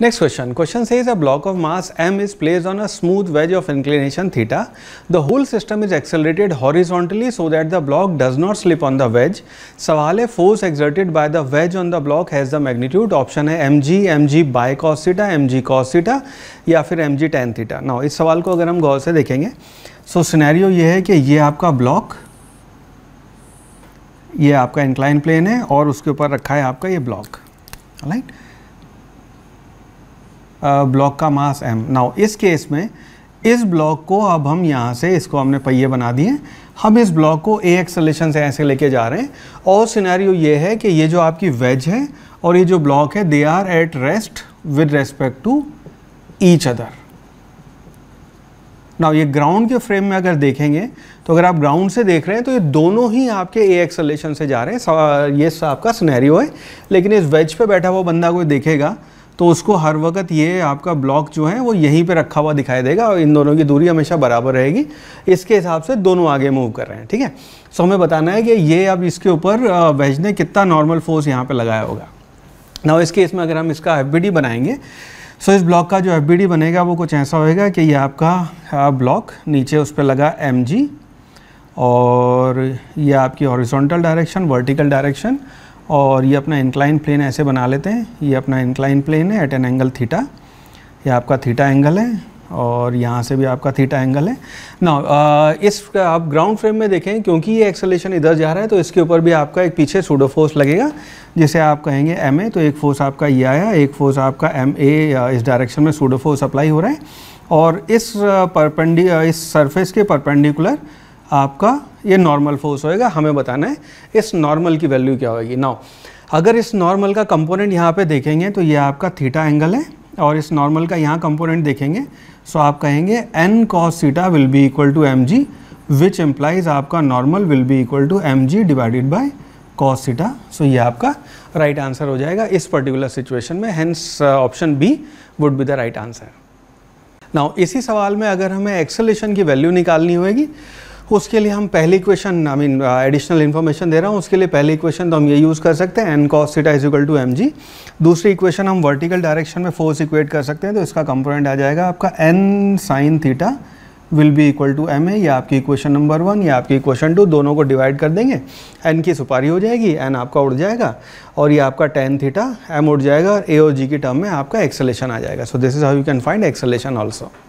Next question. Question says a block of mass m is placed on a smooth wedge of inclination theta. The whole system is accelerated horizontally so that the block does not slip on the wedge. सवाल है force exerted by the wedge on the block has the magnitude. Option है mg, mg by cos theta, mg cos theta या फिर mg tan theta. Now इस सवाल को अगर हम गौर से देखेंगे so सिनेरियो ये है कि ये आपका ब्लॉक ये आपका इंक्लाइन प्लेन है और उसके ऊपर रखा है आपका ये ब्लॉक राइट right? ब्लॉक का मास एम नाउ इस केस में इस ब्लॉक को अब हम यहाँ से इसको हमने पहिए बना दिए हम इस ब्लॉक को ए एक्सलेशन से ऐसे लेके जा रहे हैं और सिनेरियो ये है कि ये जो आपकी वेज है और ये जो ब्लॉक है they are at rest with respect to each other now ये ग्राउंड के फ्रेम में अगर देखेंगे तो अगर आप ग्राउंड से देख रहे हैं तो ये दोनों ही आपके ए एक्सलेशन से जा रहे हैं ये आपका सिनेरियो है लेकिन इस वेज पे बैठा हुआ बंदा कोई देखेगा तो उसको हर वक्त ये आपका ब्लॉक जो है वो यहीं पे रखा हुआ दिखाई देगा और इन दोनों की दूरी हमेशा बराबर रहेगी इसके हिसाब से दोनों आगे मूव कर रहे हैं ठीक है सो हमें बताना है कि ये अब इसके ऊपर वेज ने कितना नॉर्मल फोर्स यहाँ पर लगाया होगा ना इस केस में अगर हम इसका एफ बनाएंगे सो so, इस ब्लॉक का जो एफ बनेगा वो कुछ ऐसा होएगा कि ये आपका ब्लॉक नीचे उस पर लगा एम और ये आपकी हॉरिजॉन्टल डायरेक्शन वर्टिकल डायरेक्शन और ये अपना इंक्लाइन प्लेन ऐसे बना लेते हैं ये अपना इंक्लाइन प्लेन है एट एन एंगल थीटा ये आपका थीटा एंगल है और यहाँ से भी आपका थीटा एंगल है ना uh, इस आप ग्राउंड फ्रेम में देखें क्योंकि ये एक्सलेशन इधर जा रहा है तो इसके ऊपर भी आपका एक पीछे सूडो फोर्स लगेगा जिसे आप कहेंगे एम ए तो एक फोर्स आपका ये आया एक फोर्स आपका एम ए इस डायरेक्शन में सूडो फोर्स अप्लाई हो रहा है और इस परपेंडी uh, uh, इस सरफेस के परपेंडिकुलर आपका ये नॉर्मल फोर्स होएगा हमें बताना है इस नॉर्मल की वैल्यू क्या होगी नाउ अगर इस नॉर्मल का कंपोनेंट यहाँ पे देखेंगे तो ये आपका थीटा एंगल है और इस नॉर्मल का यहाँ कंपोनेंट देखेंगे सो तो आप कहेंगे N cos theta will be equal to M G which implies आपका normal will be equal to M G divided by cos theta so ये आपका राइट right आंसर हो जाएगा इस पर्टिकुलर सिचुएशन में hence option B would be the right answer now इसी सवाल में अगर हमें एक्सेलेशन की वैल्यू निकालनी होगी उसके लिए हम पहली equation I mean additional information दे रहा हूँ उसके लिए पहली इक्वेशन तो हम ये यूज़ कर सकते हैं N cos theta is equal to M G दूसरी इक्वेशन हम वर्टिकल डायरेक्शन में फोर्स इक्वेट कर सकते हैं तो इसका कंपोनेंट आ जाएगा आपका N sine theta will be equal to M A या आपकी इक्वेशन नंबर वन या आपकी इक्वेशन टू दोनों को डिवाइड कर देंगे एन की सुपारी हो जाएगी एन आपका उड़ जाएगा और ये आपका टेन थीटा एम उड़ जाएगा और ए और जी की टर्म में आपका एक्सलेशन आ जाएगा so this is how you can find acceleration also